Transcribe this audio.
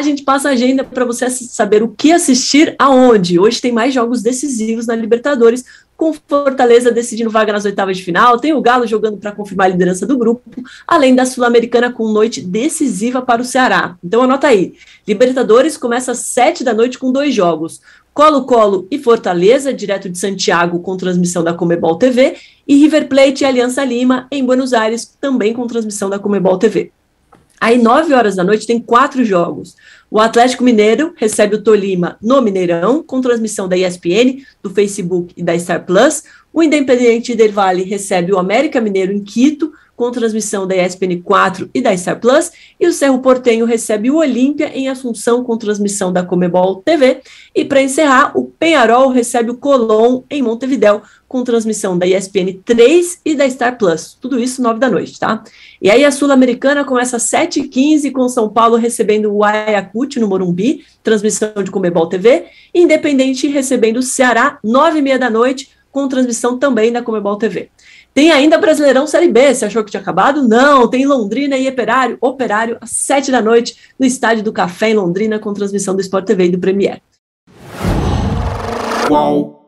A gente passa a agenda para você saber o que assistir aonde. Hoje tem mais jogos decisivos na Libertadores, com Fortaleza decidindo vaga nas oitavas de final, tem o Galo jogando para confirmar a liderança do grupo, além da Sul-Americana com noite decisiva para o Ceará. Então anota aí, Libertadores começa às sete da noite com dois jogos, Colo-Colo e Fortaleza, direto de Santiago, com transmissão da Comebol TV, e River Plate e Aliança Lima, em Buenos Aires, também com transmissão da Comebol TV. Aí, nove horas da noite, tem quatro jogos. O Atlético Mineiro recebe o Tolima no Mineirão, com transmissão da ESPN, do Facebook e da Star Plus. O Independente Del Vale recebe o América Mineiro em Quito, com transmissão da ESPN 4 e da Star Plus, e o Cerro Portenho recebe o Olímpia em Assunção com transmissão da Comebol TV, e para encerrar, o Penharol recebe o Colón em Montevidéu com transmissão da ESPN 3 e da Star Plus. Tudo isso nove da noite, tá? E aí a Sul-Americana começa às 7h15 com São Paulo recebendo o Ayacucho no Morumbi, transmissão de Comebol TV, Independente recebendo o Ceará, nove e meia da noite, com transmissão também na Comebol TV. Tem ainda Brasileirão Série B, você achou que tinha acabado? Não, tem Londrina e Operário, Operário às sete da noite no Estádio do Café em Londrina com transmissão do Sport TV e do Premier. Qual?